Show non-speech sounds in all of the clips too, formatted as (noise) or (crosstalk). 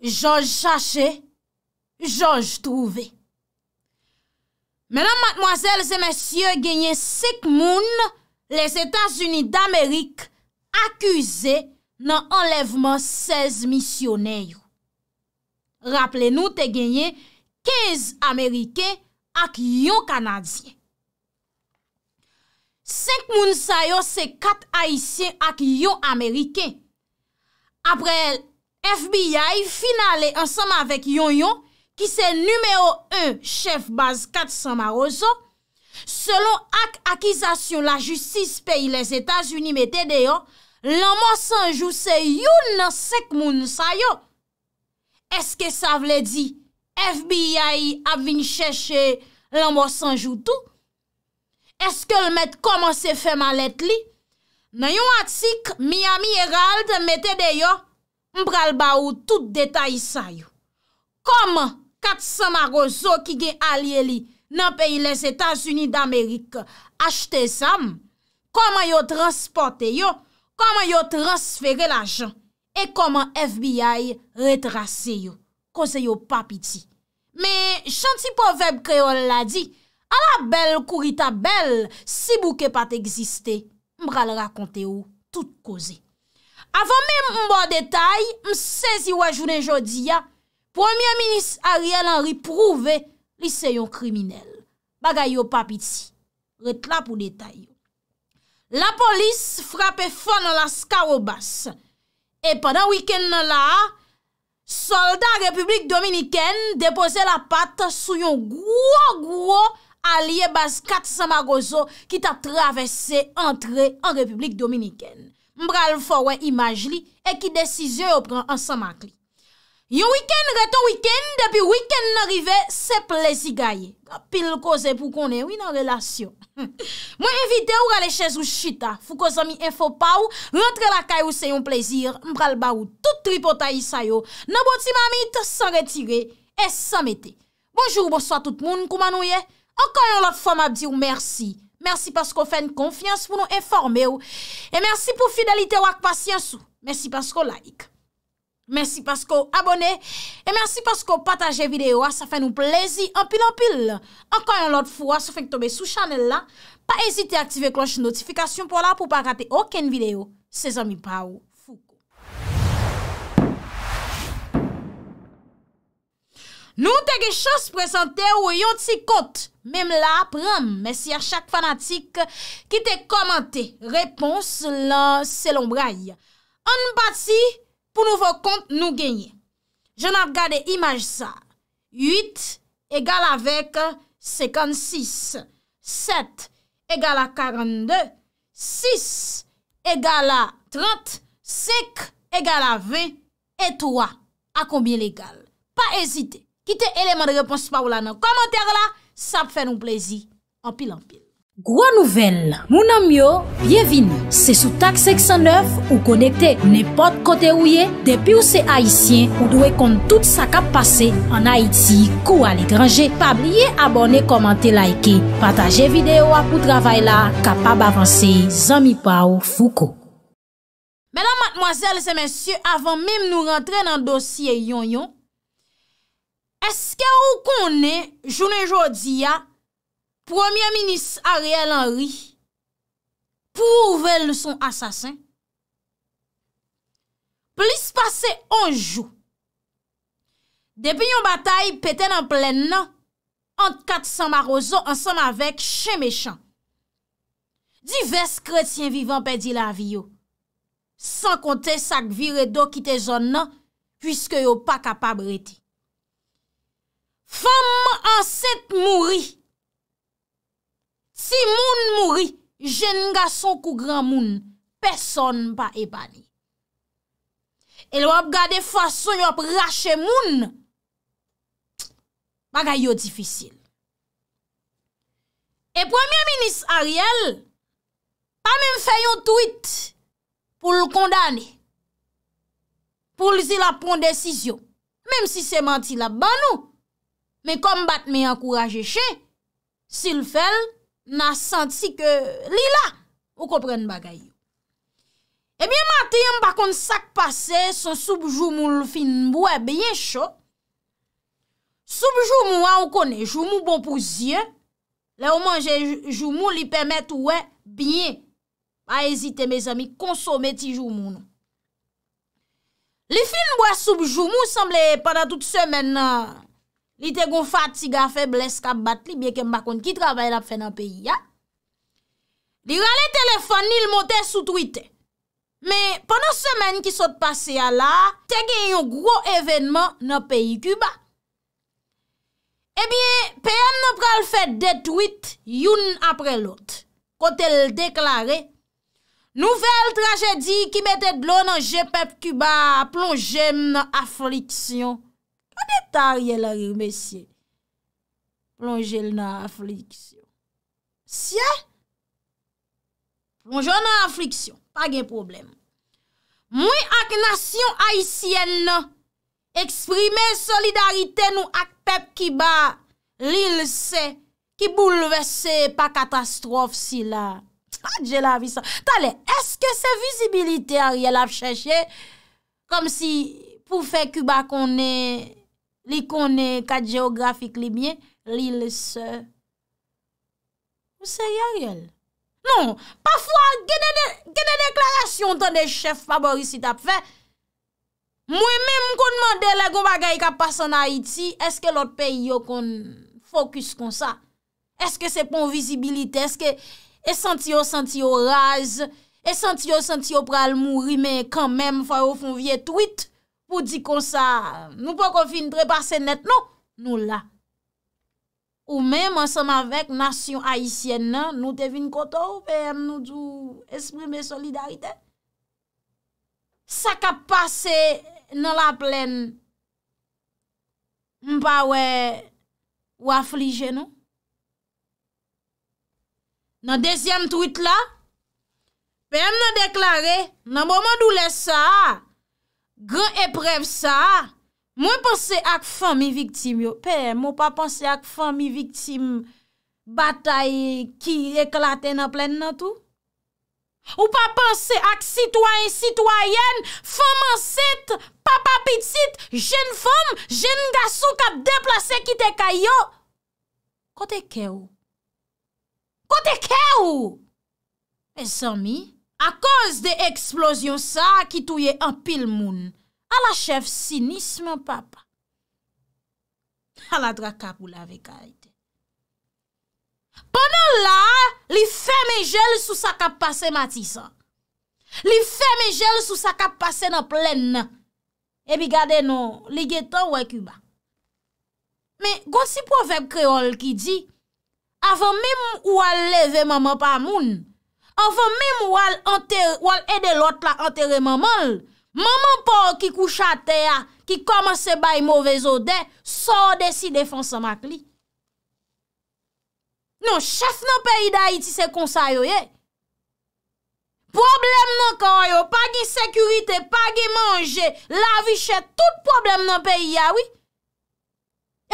George Chaché, George Trouvé. Menan matmoazèl, se mèsyè genye sek moun les Etats-Unis d'Amérique akuse nan enlèvman 16 misyonèy. Raple nou te genye 15 Amerikè ak yo Kanadien. Sek moun sayo se kat Aïsien ak yo Amerikè. Apre el, FBI finalè ansama avèk yon yon, ki se numèo 1, chef baz 400 ma ozo. Selon ak akizasyon la justice peyi les Etats-Unis metè deyo, lan mò sanjou se yon nan sek moun sa yo. Eske sa vle di, FBI avin chèche lan mò sanjou tou? Eske l mèt koman se fè malèt li? Nan yon atik, Miami Herald metè deyo, mbral ba ou tout detay sa yo. Koman kat sa maron so ki gen alye li nan peyi les Etats-Unis d'Amerik achte sam, koman yo transporte yo, koman yo transfere la jan, e koman FBI retrase yo, koze yo papi ti. Me chantipo veb kreol la di, ala bel kuri ta bel, si bouke pat egziste, mbral rakonte yo tout koze. Avon men mbo detay, msezi wajounen jodi ya, Premier Minis Ariel Henry prouve li seyon kriminel. Bagay yo papiti, retla pou detay yo. La polis frape fon nan la skarobas. E padan wiken nan la, soldat Republik Dominiken depose la pat sou yon gwo gwo a liye bas 400 magoso ki ta travesse entre en Republik Dominiken. Mbral fò wè imaj li, e ki desize yo pran ansamak li. Yo wikèn reto wikèn, depi wikèn n'arive, se plezi gaye. Kapil koze pou konen, wè nan relasyon. (laughs) Mwen evite ou gale chèz ou chita, e fò koza mi enfo pa ou, rentre la kay ou se yon plezir, mbral ba ou, tout tripotayi sayo, naboti mamit, se retire, e se mette. Bonjou, bonsoa tout moun, koumanou ye. Okan yon la fò mabdi ou mersi. Mersi pasko fèn konfians pou nou enforme ou. E mersi pou fidelite wak pasyans ou. Mersi pasko like. Mersi pasko abone. E mersi pasko pataje video a. Sa fè nou plezi anpil anpil. Ankon yon lot fwa. Sou fèk tobe sou chanel la. Pa ezite aktive kloche notifikasyon pou la. Pou pa rate oken video. Se zami pa ou. Nou te ge chos prezante ou yon ti kote. Mem la, prem, mesi a chak fanatik ki te komante. Repons la, selon brai. An bati pou nouvo kont nou genye. Je nan gade imaj sa. 8 egal avek 56. 7 egal a 42. 6 egal a 30. 5 egal avek et 3. A konbien legal. Pa ezite. Kite eleman de repons pa ou la nan komantère la, sa pou fè nou plezi. Anpil anpil. Gro nouvel, mounan myo, bienvin. Se sou tak 609 ou konekte nepot kote ou ye, depi ou se Haitien ou dwe kont tout sa kap pase, an Haiti, kou al ekranje, pa blye abone, komante, laike, pataje videyo apou travay la, kapab avanse, zami pa ou fouko. Menan matmoazel se mensyu, avan mim nou rentre nan dosye yon yon, Eske a ou konen, jounen jodi ya, Premier Minis Ariel Henry, pou ouvel son asasen? Plis pase anjou, depi yon batay peten an plen nan, ant kat san marozon ansan avek chen mechan. Divers kretien vivan pedi la vyo, san konten sak vire do ki te zon nan, pwiske yo pa kapab rete. Femme anset mouri, si moun mouri, jen nga son kou gran moun, peson pa e bani. E lwap gade fason yon ap rache moun, baga yo difisil. E Premier Minis Ariel, pa men fè yon tweet, pou l kondane, pou l zila pon desisyon, menm si se manti la banou, men kon bat men an kouraje che, sil fel nan santi ke li la, ou kompren bagay. Ebyen eh mati yon bakon sak pase, son soubjoumou l finbou e bie chou. Soubjoumou an ou kone, joumou bon pou zye, la ou manje joumou li pemet ou e bie, a ezite me zami konsome ti joumou nou. Li finbou e soubjoumou, sanble padan tout non. semen nan Li te gon fatiga febles ka bat li bye ke mbakon ki travay la pfe nan peyi ya. Li rale telefon ni l motè sou twite. Me, pwè nan semen ki sot pase ya la, te gen yon gro evenman nan peyi kuba. Ebyen, peyen nan pral fè detwit youn apre lot. Kote l deklare, nouvel trajedi ki metè dlo nan jepèp kuba e plonjem nan afriksyon. net a riel a rir, mesye. Plonjel nan afliksyon. Sye? Plonjel nan afliksyon. Pa gen problem. Mwen ak nasyon aisyen nan, eksprime solidarite nou ak pep ki ba li lese, ki boulevese pa katastrof si la. A dje la vi sa. Talè, eske se vizibilite a riel ap chèche kom si pou fe kuba konè li konen kat geografik li byen, li lese. Mwen se yaryel. Non, pafwa genen deklarasyon ton de chef favorisit ap fe, mwen men mkon mande le goma gayi ka pasan Haiti, eske lot pe yo kon fokus kon sa? Eske se pon vizibilite? Eske esanti yo senti yo raz? Esanti yo senti yo pral mou rime kan men fwa yo fon vie twit? Pou di kon sa, nou po kon finitre par senet nou, nou la. Ou men, monsen ma vek, nasyon Haitien nan, nou te vin koto, pe m nou djou esprime solidarite. Sa ka pase nan la plen, m pa we, waf lige nou. Nan dezyen truit la, pe m nou deklare, nan bo mou dou lesa a, Gran epreve sa, mwen pense ak fami viktim yo. Pe, mwen pa pense ak fami viktim batay ki eklate nan plen nan tou? Ou pa pense ak sitwayen, sitwayen, famanset, papapitit, jen fam, jen gasou kap deplase kite kay yo? Kote ke ou? Kote ke ou? E sami? A koz de eksplosyon sa ki touye an pil moun, ala chef sinis moun papa. Ala drakak ou la vek aite. Ponan la, li fe me jel sou sa kap pase Matisa. Li fe me jel sou sa kap pase nan plen nan. Ebi gade nou, li getan wak yu ba. Me gosi poveb kreol ki di, avan mem ou al leve maman pa moun, avon mèm wòl ede lòt la anterè mòmòl, mòmòm pò ki koucha te ya, ki kòmòse bay mòvez o de, sò de si defanse mak li. Non, chèf nan peyi da iti se konsa yo ye. Problem nan kò yo, pa gi sekurite, pa gi manje, la vi chè, tout problem nan peyi ya wi.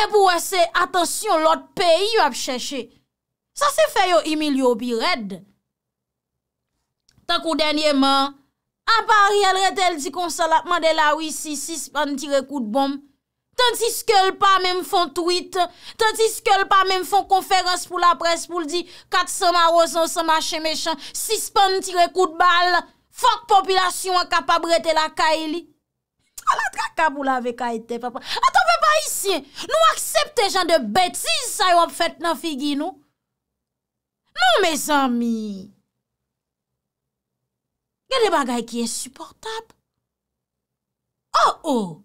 E pou wè se, atensyon lòt peyi yo ap chèche. Sa se fè yo imil yo bi redd. Kou denye man A pari al re tel di konsolatman de la wisi Sispan tire kou de bom Tanti skel pa men fon tweet Tanti skel pa men fon konferans pou la pres pou li di Kat seman rozan seman che mechan Sispan tire kou de bal Fok popilasyon akapab rete la ka e li A la traka pou la ve ka e te papa A to ve pa isi Nou aksepte jan de bet Si sa yon fet nan figi nou Nou me zami Y a de bagay ki e supportab. Oh oh.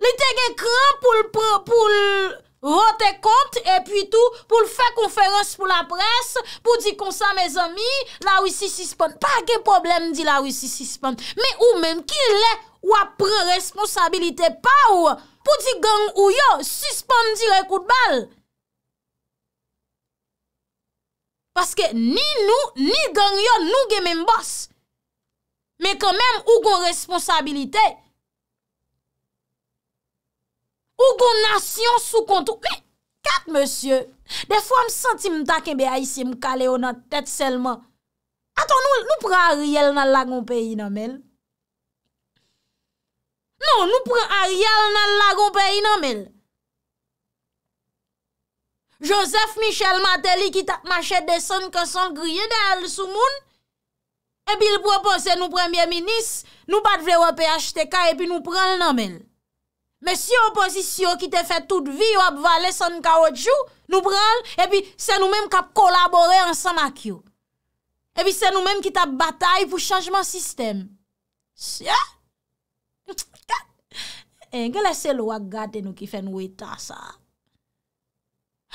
Li te ge kran pou l'vote kont e pi tou pou l'fe konferans pou la pres pou di konsa me zami la wisi sispon. Pa ge problem di la wisi sispon. Me ou men ki le wapre responsabilite pa ou pou di gang ou yo sispon di rekout bal. Paske ni nou, ni gangyon nou gen men bas. Men kon men, ou kon responsabilite. Ou kon nasyon sou kontou. E, kat monsye, de fwa m senti m taken be a yisi m kale ou nan tet selman. Aton nou, nou pran a riyel nan lagon peyi nan men. Non, nou pran a riyel nan lagon peyi nan men. Josef Michel Mateli ki tap machet de son ka son griye de al sou moun, epi l propose nou premier minis, nou bat vle wap e achete ka, epi nou pran l namel. Mè si oposisyon ki te fè tout vi wap valè son ka wotjou, nou pran l, epi se nou mèm kap kolabore ansan mak yo. Epi se nou mèm ki tap batay pou chanjman sistem. Si ya? Enke lese l wak gate nou ki fè nou etan sa.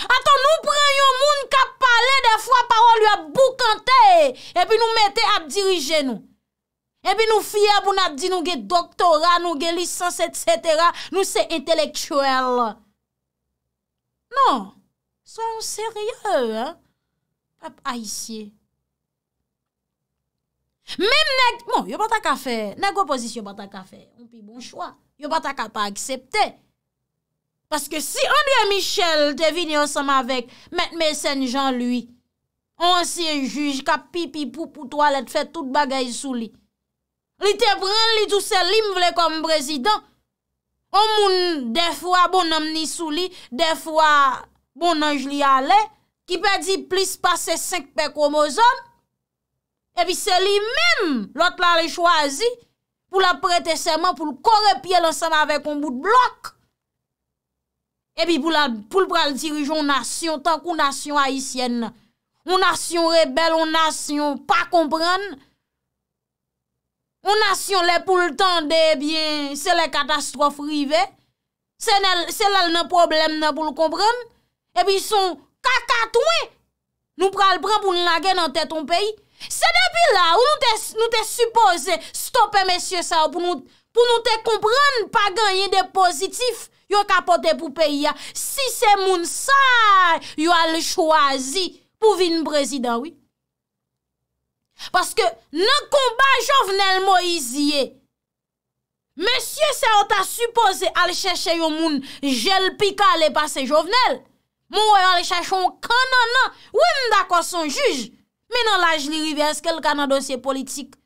Aton nou preyon moun kap pale de fwa parol yon bou kante E pi nou mette ap dirije nou E pi nou fye abou naddi nou ge doktora, nou ge lisans, etc Nou se entelektuel Non, so an serye Aip a isye Mem nek, nou yon batak a fe, nek opozisyon batak a fe Yon pi bon chwa, yon batak a pa aksepte Paske si André Michel te vini ansama vek met mesenjan lui, an se juj ka pipi pou pou toalet fè tout bagay sou li. Li te pran li tout se li mvle kom prezident, an moun defwa bon amni sou bon li, defwa bon anj li ale, ki pe di plis pase 5 pek homozone, e pi se li menm lot la li chwazi pou la prete seman pou l korepye l ansama vek kon bout blok. epi pou l pral dirijon nasyon tan kou nasyon haisyen ou nasyon rebel, ou nasyon pa kompran ou nasyon le pou l tende ebyen se le katastrofe rive, se lel nan problem nan pou l kompran epi son kakatou nou pral pran pou nou nage nan teton peyi, se depi la ou nou te suppose stopen mesye sa ou pou nou te kompran pa ganyen de pozitif yo kapote pou peyi ya, si se moun sa, yo al chwazi pou vin prezident, oui. Paske nan kouba jovenel moun izye, monsye se an ta suppose al chache yo moun jelpika le pase jovenel, moun yo al chache yo kana nan, wim da kwa son juj, menan la jli rivez ke l kanan dosye politik,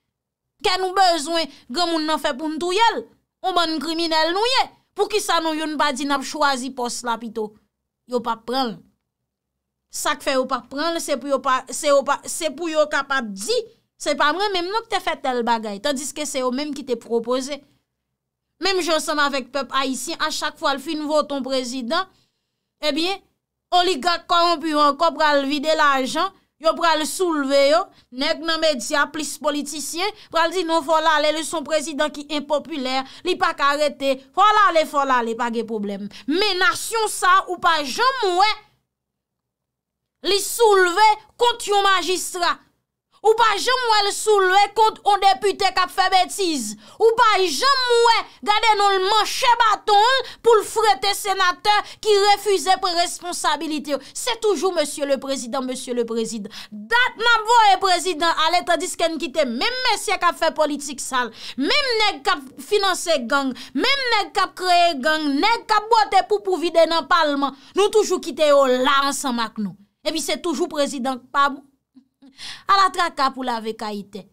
ken nou bezwen gen moun nan fe pou ntouyel, ou ban kriminel nou ye, pou ki sa nou yon badin ap chwazi pos la pito. Yon pa pran. Sa k fe yon pa pran, se pou yon kapap di, se pa mre, menm nou ki te fet tel bagay, tandis ke se yon menm ki te propose. Menm jonsan avek pep a yisi, a chak fwa l finvot ton prezident, ebyen, oligak koronp yon, kopral vide la ajan, Yo pral souleve yo, nek nan medya plis politisyen, pral di nou fola le le son prezident ki impopuler, li pak arete, fola le fola le pa ge problem. Menasyon sa ou pa jomwe, li souleve kont yon magistrat. Ou pa jom wè l sou l wè kont on depute kap fè bètiz. Ou pa jom wè gade nou l manche baton pou l frete senate ki refuze pre responsabilite. Se toujou monsye le prezident, monsye le prezident. Dat nan wè prezident alè ta disken kite, mèm mèsyè kap fè politik sal. Mèm mèm kap finanse gang, mèm mèm kap kreye gang, mèm mèm kap bote pou pou vide nan palman. Nou toujou kite yo la ansan mak nou. Ebi se toujou prezident, pabou. A la traka pou la veka ite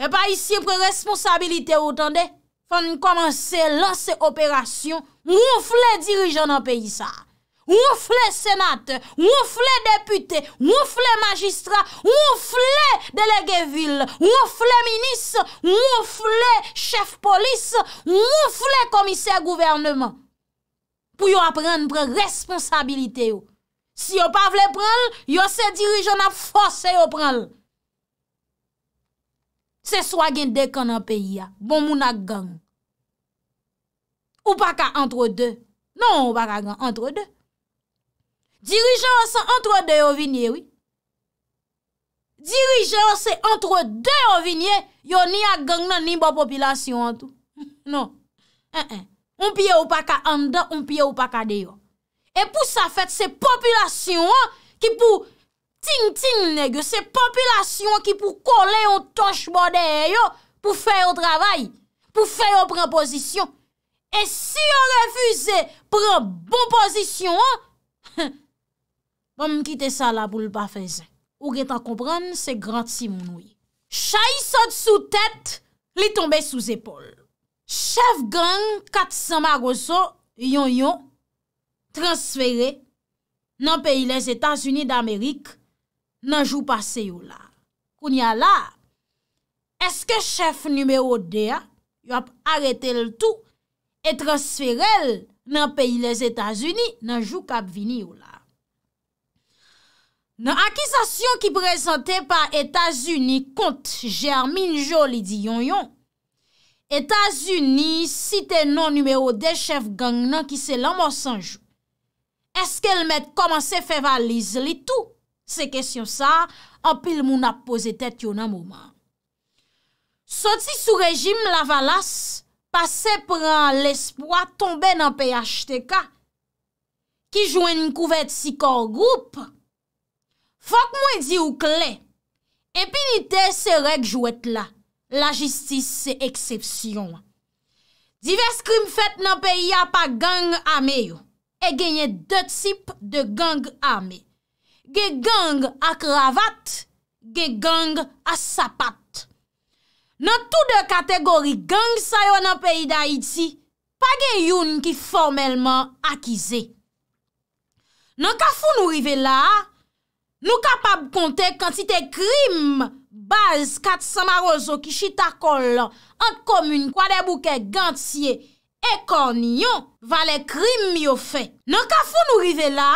Pe pa isye pre responsabilite ou tande Fon yon komanse lan se operasyon Mou fle dirijan an peyi sa Mou fle senate Mou fle depute Mou fle magistra Mou fle delegevil Mou fle minis Mou fle chef polis Mou fle komise gouvernement Pou yon apren pre responsabilite ou Si yo pa vle pral, yo se dirijon a fos se yo pral. Se swa gen dek an an peyi a, bon moun a gang. Ou pa ka antre de? Non, ou pa ka gang, antre de. Dirijon se antre de yo viniye, oui. Dirijon se antre de yo viniye, yo ni a gang nan nimbo popilasyon an tou. (laughs) Non, en en. Ou piye ou pa ka andan, ou piye ou pa ka deyo. E pou sa fèt se popilasyon an ki pou ting ting neg, se popilasyon an ki pou kole yon toch modè yon, pou fè yon travay, pou fè yon pren pozisyon. E si yon refüze pren bon pozisyon an, (laughs) bon mkite sa la boul pa fè zè. Ou gè tan kompran se grant si mounoui. Chayi sot sou tèt, li tombe sou zépol. Chef gang, katsan magoso, yon yon, transfere nan peyi les Etats-Unis d'Amerik nan jou pase yo la. Koun ya la, eske chef numéro 2 yo ap arete l'tou et transfere l nan peyi les Etats-Unis nan jou kap vini yo la. Nan akisasyon ki prezante par Etats-Unis kont Jermine Jolie di yon yon, Etats-Unis site nan numéro 2 chef gang nan ki se lan monsan jou. Eske el met koman se fevalize li tou? Se kesyon sa, apil moun ap pose tet yon an mouman. Soti sou rejim la valas, pase pran l'espoi tombe nan pey achte ka, ki jwen kouvet si kor group. Fok mwen di ou kle, epinite se rek jwet la, la jistis se eksepsyon. Dives krim fet nan pey ya pa gang ameyo. e genye de tip de gang ame. Ge gang ak ravat, ge gang as sapat. Nan tou de kategori gang sayo nan peyi da iti, pa gen youn ki formelman akize. Nan ka foun nou rive la, nou kapab konten kantite krim baz kat samarozo ki chita kol ant komoun kwa debouke gantye E korniyon, vale krim mi yo fe. Non ka foun nou rive la,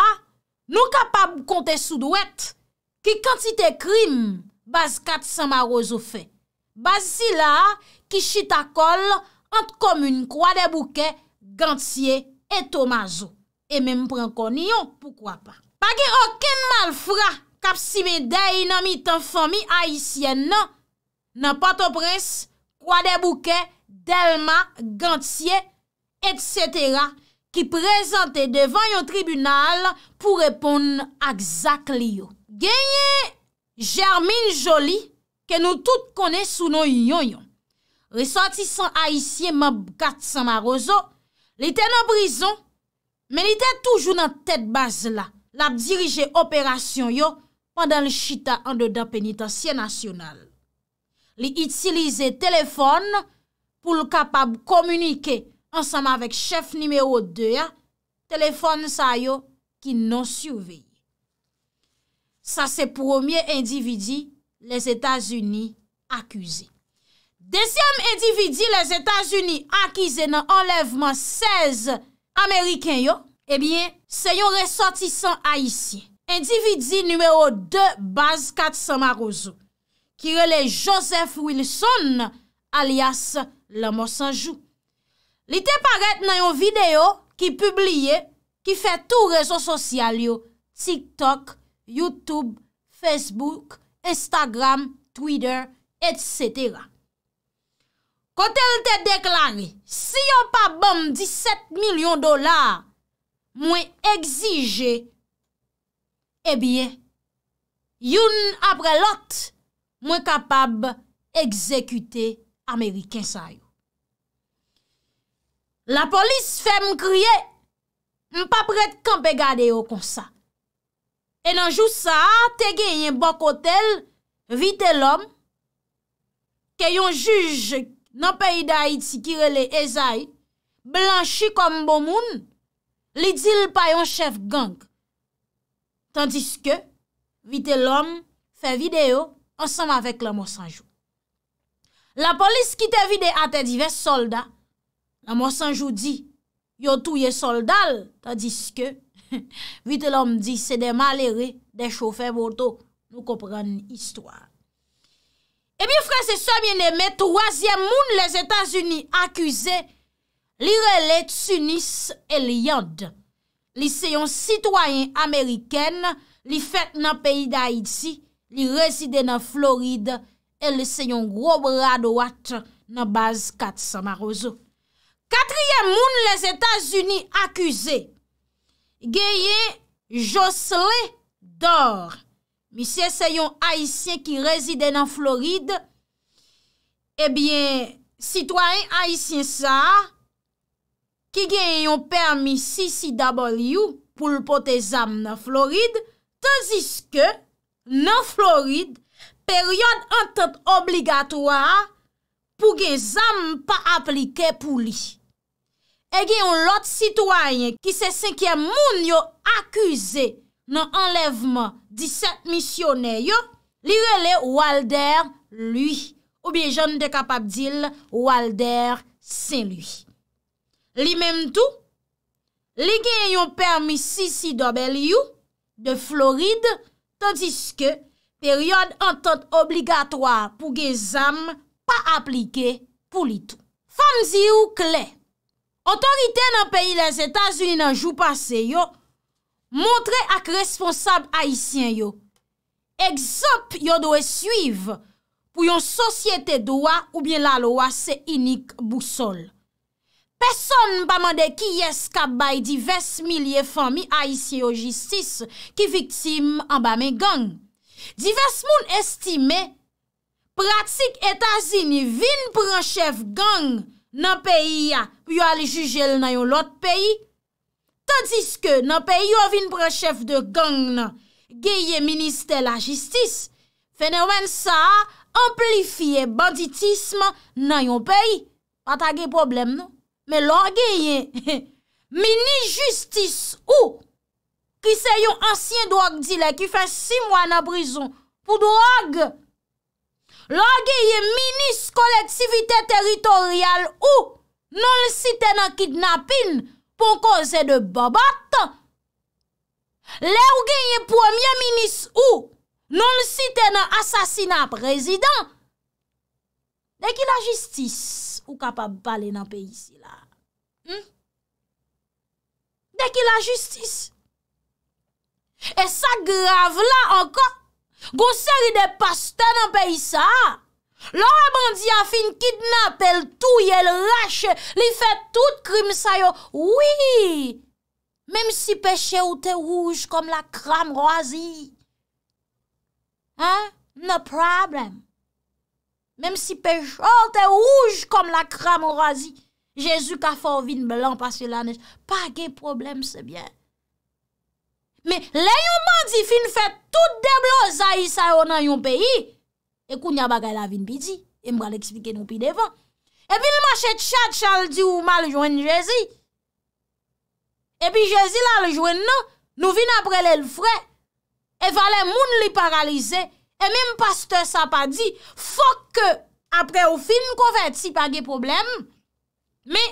non ka pa b kontesou dwet, ki kantite krim, baz kat san maroz yo fe. Baz zi la, ki chita kol, ant komoun kwa de bouke, gantye et omazo. E, e menm pran korniyon, poukwa pa. Pagi oken malfra, kap si me dey nan mi tan fomi aisyen nan, nan pato pres, kwa de bouke, delma, gantye, et setera ki prezante devan yo tribunal pou repon akzak li yo. Genye Jermine Jolie, ke nou tout kone sou nou yon yon, reswati san Aisyen Mabgat Samaroso, li ten an brison, men li ten toujou nan tet baz la, la dirije operasyon yo pandan li chita an de da penitansye nasyonal. Li itilize telefone pou l kapab komunike ansanman avèk chèf nimeyo 2 ya, telefon sa yo ki non souvey. Sa se promye individi, les Etats-Unis akuse. Desyem individi les Etats-Unis akise nan enlèveman 16 Ameriken yo, ebyen eh se yon ressortisan haisyen. Individi nimeyo 2, baz kat samarouzou, ki rele Joseph Wilson alias Le Monsanjou. Li te paret nan yon video ki publie ki fe tou reso sosyal yo, TikTok, Youtube, Facebook, Instagram, Twitter, etc. Kote l te deklare, si yo pa bom 17 milyon dolar mwen egzije, e biye, yon apre lot mwen kapab egzekyte Ameriken sa yo. La polis fè m kriye, m pa pret kan pe gade yo konsa. E nan jou sa, te gen yon bokotel, vite lom, ke yon juj nan pe yida iti kirele ezay, blanchi kom bomoun, li dil pa yon chef gang. Tandis ke, vite lom fè video, ansanm avèk la monsanjou. La polis ki te vide atè divers solda, La monsan joudi, yon touye soldal, tadis ke (laughs) vit lom di se de malere de choufe voto nou kopran istwa. E eh mi franse se mien eme, troasyem moun les Etats-Unis akuse li rele tsunis e li yad. Li se yon sitwayen Ameriken, li fet nan peyi da Haiti, li rezide nan Floride, e li se yon grob rado wat nan baz kat Samaroso. Katriye moun les Etats-Unis akuse, geye Josle d'or. Misye se yon Aisyen ki rezide nan Floride, ebyen, eh sitwany Aisyen sa, ki geye yon permis CCW pou l'pote zam nan Floride, teziske nan Floride, peryon entant obligatoa pou gey zam pa aplike pou li. e gen yon lot sitwanyen ki se sen ken moun yo akuse nan enlevman di set misyonen yo, li rele Walder lui, ou biye jen de kapap dil Walder sen lui. Li menm tou, li gen yon permis CCW yo de Floride, tan diske peryon entant obligatwa pou ge zam pa aplike pou li tou. Fam zi ou kle? Otorite nan peyi les Etats-Unis nan jou pase yo, montre ak responsab aisyen yo, ekzop yo dowe suyv pou yon sosyete dowa ou bien la lowa se inik bousol. Peson nan pa mande ki yes kap bay divers milye fami aisyen yo jistis ki viktim anba men gang. Divers moun estime pratik Etats-Unis vin pranchef gang nan peyi a, pou yo ale jujel nan yon lot peyi, tadis ke nan peyi yo avin prechef de gang nan, geye minister la jistis, fenewen sa, amplifiye banditisme nan yon peyi, patage problem nou, men lor geye, (laughs) mini jistis ou, ki se yon ansyen doak dile, ki fè si mwa nan prizon, pou doak jistis, La genye minis kolektivite teritorial ou non l siten an kidnapin pou konze de babat. Le ou genye premier minis ou non l siten an asasina prezident. Dek il a justis ou kapab bale nan peyi si la. Hmm? Dek il a justis. E sa grav la ankon. Gonseri de pastè nan pe yisa. Lora bandi a fin kidnap el touy el lâche. Li fè tout krim sayo. Oui. Mem si peche ou te rouj kom la kram rwazi. Ha? No problem. Mem si peche ou te rouj kom la kram rwazi. Jezu ka fò vin blan pasye la nej. Pa ge problem sebyen. Me le yon mandi fin fet tout deblo za yisa yo nan yon peyi, e kou nya bagay la vin pi di, e mbra l'eksplike nou pi devan. E pi l'ma chet chad chal di ou ma l'jwen Jezi, e pi Jezi la l'jwen nan, nou vin apre lè l'vre, e valè moun li paralize, e mèm pastè sa pa di, fok ke apre ou fin konveti pa ge problem, me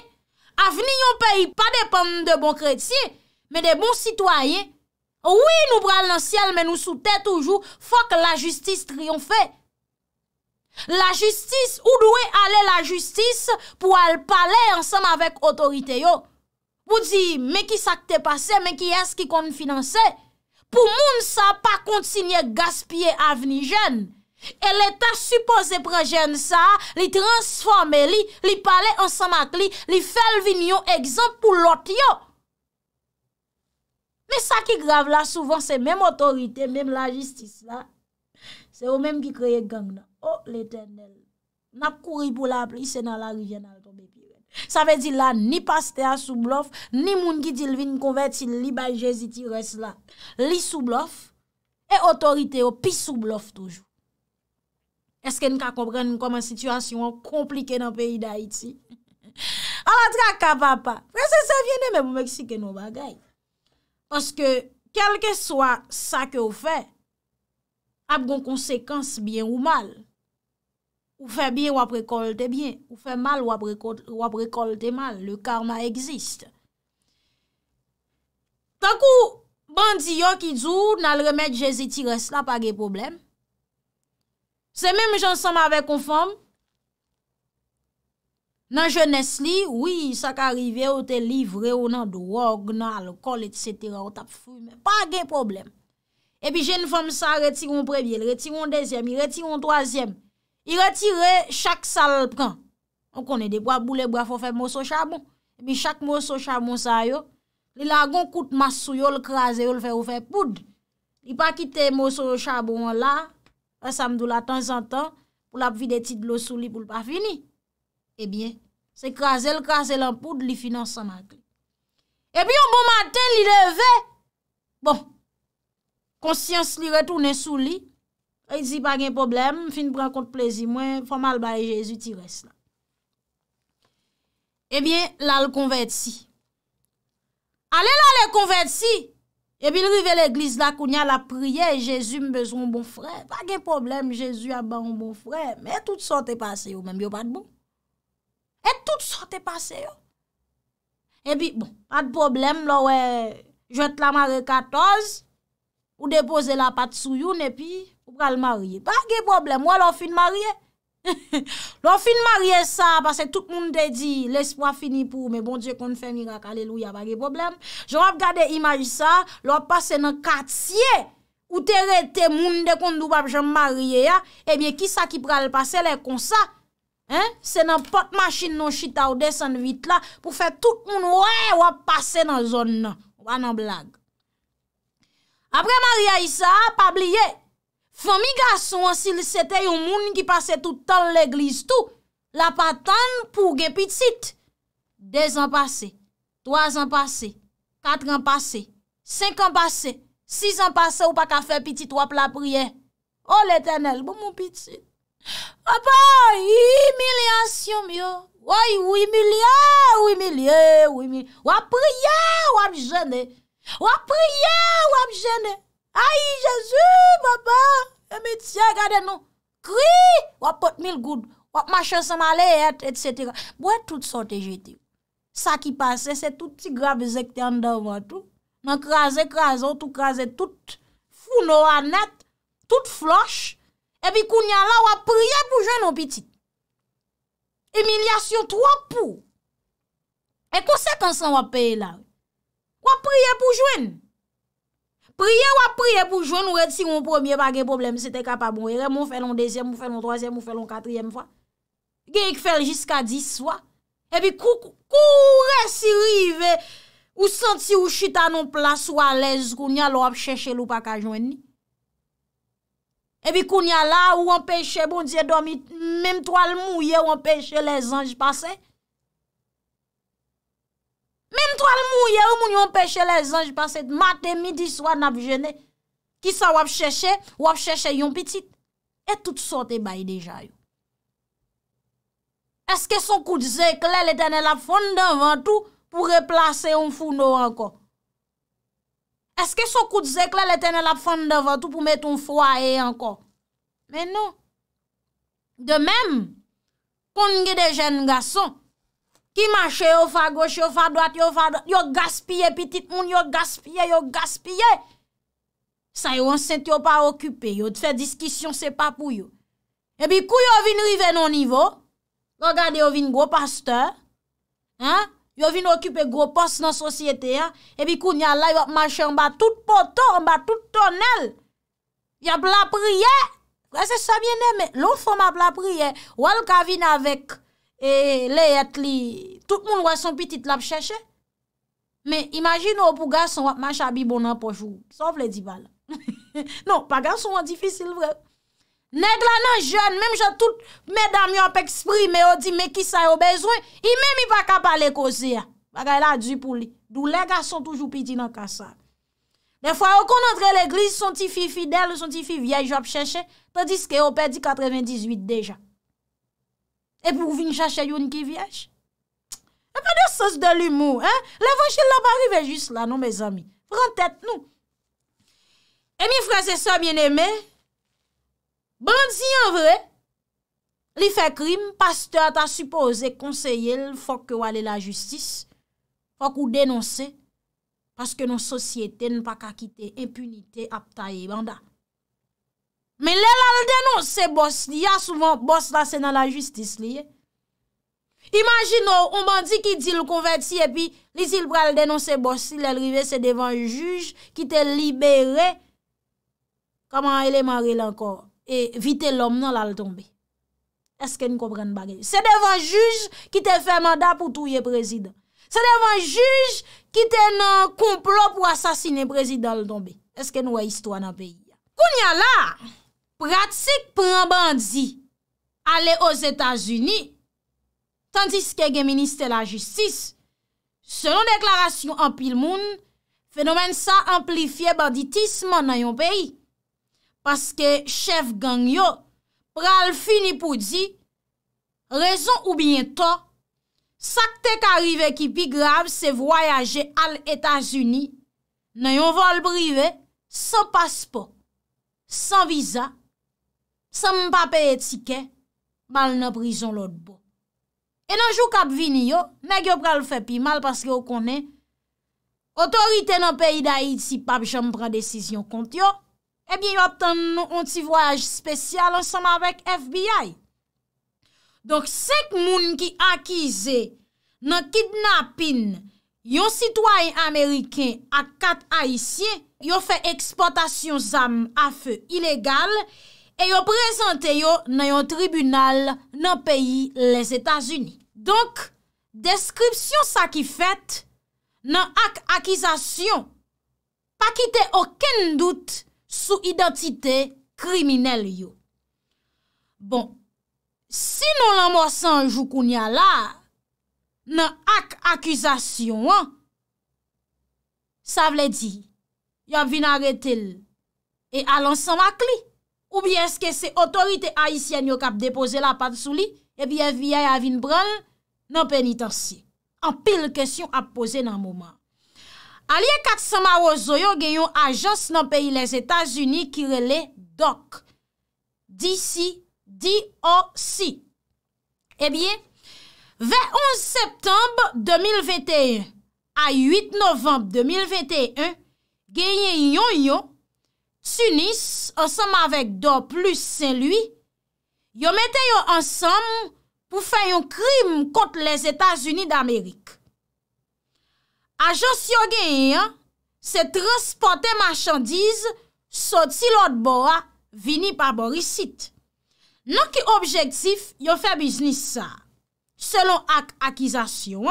avni yon peyi pa depan de bon kretye, me de bon sitwayen, Ouwi nou bral nan siel men nou soute toujou, fok la justis triyonfe. La justis, ou dwe ale la justis pou al pale ansam avek otorite yo. Pou di, meki sakte pase, meki eski kon finanse. Pou moun sa pa kontinye gaspye avni jen. E leta supose prejen sa li transforme li, li pale ansam akli, li felvin yo egzamp pou lot yo. Me sa ki grav la souvan se menm otorite, menm la jistis la. Se ou menm ki kreye gang na. Oh l'eternel. Nap kouri pou la api, se nan la rije nan ton bepire. Sa ve di la, ni paste a soublof, ni moun ki dilvin konverti li bay jezi ti res la. Li soublof, e otorite ou pi soublof toujou. Eske n ka kompren nou koman situasyon komplike nan peyi da iti. A la (laughs) tra ka papa, prese se vye ne menm ou meksi ke nou bagay. Oske, kelke swa sa ke ou fe, ap gon konsekans byen ou mal, ou fe byen wap rekolte byen, ou fe mal wap rekolte mal, le karma egziste. Takou, bandi yo ki dzou nan remet jese ti resla pa ge problem, se menm jansan ma ave konform, Nan jenès li, oui, sa ka rive, ou te livre ou nan drog, nan alkol, etc. Ou tap fume. Pa gen problem. Ebi jen fom sa retiron prebile, retiron dezyem, retiron toazyem. I retire chak sal pran. On konen deboa boule bra fo fe moso chabon. Ebi chak moso chabon sa yo, li la gon kout maso yo, l kras yo, l fe ou fe poud. Li pa kite moso chabon la, sa mdou la tan zan tan, pou la pvi de tit lo sou li pou l pa fini. Ebiye, eh Se krasel, krasel anpoud, li finanse anakli. E bi yon bon matin, li leve, bon, konsyans li retounen sou li, e zi pa gen problem, fin pran kont plezi mwen, fwa mal baye Jezu ti res la. E bi, la l konvert si. Ale la l konvert si, e bi l rive l eglise la, kounya la priye, Jezu mbezoun bon fre, pa gen problem, Jezu aban bon fre, me tout sa te pase yo, men bi yo pat bon. E tout sa te pase yo. E bi, bon, pat problem, lo we, jwet la mare katoz, ou depoze la pat sou yon, epi, ou pral marye. Ba ge problem, wè lò fin marye? Lò (laughs) fin marye sa, pase tout moun bon de di, l'espoi fini pou, me bon die kon fè nirak, aleluya, ba ge problem. Jwè wap gade imaj sa, lò pase nan katye, ou tere te moun de kondou bab jwem marye ya, e eh bi, ki sa ki pral pase le konsa? Se nan pot machin nan chita ou desen vit la pou fe tout moun wè wè pase nan zon nan, wè nan blag. Apre Maria Issa, pabliye, fomi gason wè si le sete yon moun ki pase toutan l'eglise tou, la patan pou gen pitit. Dez an pase, twaz an pase, katran pase, senkan pase, sizan pase ou pa ka fe pitit wè p'la priye. Ol etenel, bou moun pitit. Baba, yi milyansyon myo Woy, woy milyan, woy milyan Woy priyan wap jene Woy priyan wap jene Ay, Jezu, baba E metia gade nou Kri, woy pot mil goud Woy machan sa male et, et setera Mwen tout sote jeti Sa ki pase, se tout ti grabe zekte an davan tout Nan kraze, krazo, tout kraze Tout founo an net Tout floch Ebi kou nya la wap priye pou jwen nou pitit. Emilyasyon 3 pou. E konsekansan wap peye la. Wap priye pou jwen. Priye wap priye pou jwen ou reti moun pwemye bagen problem. Sete kapabon. Ere moun fèl nou deuxième, moun fèl nou troisième, moun fèl nou katriyem fwa. Gè yik fèl jiska 10 fwa. Ebi kou resi rive ou senti ou chita nou plas walez kou nya la wap chèche lou pa ka jwen ni. Ebi koun ya la ou an peche bon diye do mi, mem to al mouye ou an peche le zanj pase. Mem to al mouye ou moun yo an peche le zanj pase, mate midi swan ap jene, ki sa wap cheche, wap cheche yon pitit, e tout sote bayi deja yo. Eske son kou dize, klele tene la fon devan tou, pou replase yon foun ou an kon. Eske sou kout zèk lè lè tè nè la pfan devan tout pou mèt un fwa e ankon? Mè nou. De mèm, kon nge de jèn nga son, ki mache yo fwa goche, yo fwa doat, yo fwa doat, yo gaspye pitit moun, yo gaspye, yo gaspye. Sa yo an sent yo pa okupè, yo te fè diskisyon, se pa pou yo. E bi kou yo vin rive nou nivou, yo gade yo vin gwo pasteur, an, Yo vin okipe gwo pos nan sosyete ya, ebi kou nyala yo ap manche anba tout poto, anba tout tonel. Ya bla priye, kwa se sa bine men, loun fwa ma bla priye, wal ka vin avek le yetli, tout moun wè son pitit lap chèche. Men, imajin yo pou gason wap manche a bi bonan pochou, saf le divan. Non, pa gason wè an difisil vreo. Nèk la nan joun, mèm jò tout mè dam yon pe eksprime, o di mè ki sa yo bezwen, i mè mi pa ka pale kozi ya. Bagay la di pou li. Dou lèk a son toujou pi di nan kasal. De fwa o kon antre l'eglise, son ti fi fidèl, son ti fi viej jop chèche, ta di skè yo pe di 98 deja. E pou vin chèche yon ki viej? E pa de sos de l'humour, he? Le vanshe la pa rive jis la nou, me zami. Frantet nou. E mi fransè sa mien emè, Bandi yon vwe, li fe krim, pasteur ta supose konseyel fok wale la justis, fok ou denonse, paske non sosyete npa kakite impunite aptaye, banda. Men lè lal denonse boss li, ya souvan boss la se nan la justis li. Imagino, ou oh, bandi ki di l konverti epi, li di l pral denonse boss li, lè lrive se devan juj ki te libere, kaman ele mare lankor. E vite lom nan lal tombe. Eske nou kompren bagay. Se devan juj ki te fè manda pou tou ye prezident. Se devan juj ki te nan komplot pou asasine prezident lal tombe. Eske nou e histwa nan peyi. Koun ya la, pratik pran bandi. Ale os Etats-Unis. Tansis ke gen minister la justis. Selon deklarasyon an pil moun. Fenomen sa amplifiye banditisman nan yon peyi. Paske chef gang yo, pral fini pou di, rezon ou bientan, sakte karive ki pi grab se voyaje al Etasuni, nan yon vol prive, san paspo, san visa, san mpa pe etike, mal nan prison lotbo. E nan jou kap vini yo, meg yo pral fe pi mal, paske yo konen, otorite nan peyi da iti pap jom pran desisyon kont yo, ebyen yo aptan nou an ti voyaj spesyal ansanm avèk FBI. Donk sek moun ki akize nan kidnapping yo sitwayen Ameriken ak kat aisyen, yo fè eksportasyon zam a fè ilegal, e yo prezante yo nan yo tribunal nan peyi les Etats-Unis. Donk deskripsyon sa ki fèt nan ak akizasyon pa kite oken dout sou identite kriminel yo. Bon, si nou la mwosan jou koun ya la, nan ak akizasyon an, sa vle di, yo ap vin aretil, e alansan wak li, ou bien se se otorite aisyen yo kap depose la pat sou li, e biye viya ya vin bral nan penitansi. An pil kesyon ap pose nan mouman. a liye kak sema wazoyo genyon ajans nan peyi les Etats-Unis kirele dok. Di si, di o si. E bie, vey 11 septembe 2021 a 8 novembe 2021, genyon yon yon s'unis ansama vek do plus sen lui, yo meteyo ansam pou fay yon krim kont les Etats-Unis d'Amerik. ajons yo genyen se transporte machandiz sot si lot bo a vini pa borisit. Non ki objektif yo fe biznis sa. Selon ak akizasyon,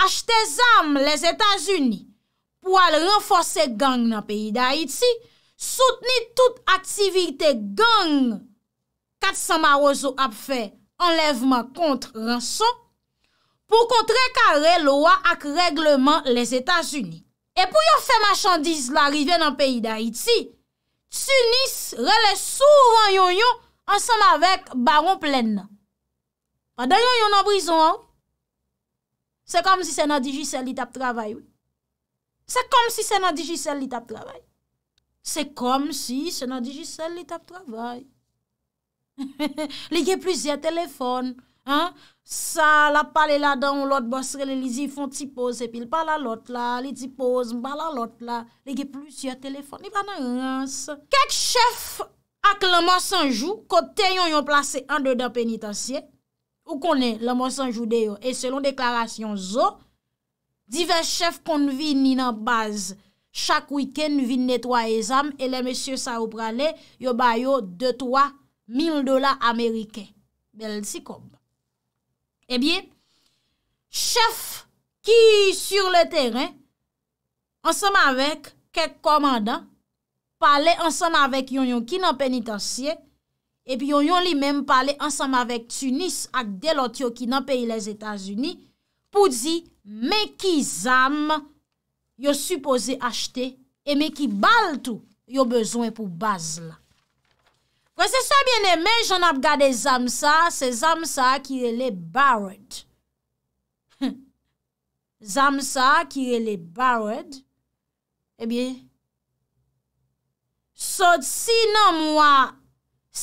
achte zam les Etats-Unis pou al renfose gang nan peyi da iti, soutenit tout aktivite gang katsan marozo ap fe enlevman kont renson, pou kontre kare lowa ak regleman les Etats-Unis. E pou yon fè machandise la rive nan peyi d'Haïti, Tsunis rele souvan yon yon ansan avèk baron plèn nan. A dan yon yon nan brison an, se kom si se nan diji sel li tap travay. Se kom si se nan diji sel li tap travay. Se kom si se nan diji sel li tap travay. (laughs) Li yè pliziè telefon, sa la pale la dan ou lot basre li li zifon ti pose epil pala lot la, li ti pose mba la lot la, li ge plus yon telefon, li pa nan yon ans kek chef ak laman sanjou kote yon yon plase an de dan penitansye ou konen laman sanjou deyo e selon deklarasyon zo divers chef kon vi ni nan baz chak wiken vi netwa e zam e le mesye sa ou prale yo bayo 2-3 mil dola ameriken bel si kom Ebyen, eh chef ki sur le teren, ansanm avek kek komandan, pale ansanm avek yon yon ki nan penitansye, epi yon yon li men pale ansanm avek Tunis ak Delotio ki nan peyi les Etats-Unis, pou di me ki zanm yo supose achte, e me ki bal tou yo bezwen pou baz la. Kwa se sa biene men, joun ap gade zamsa, se zamsa ki re le barred. (laughs) Zamsa ki re le barred, e bie, sot si nan mwa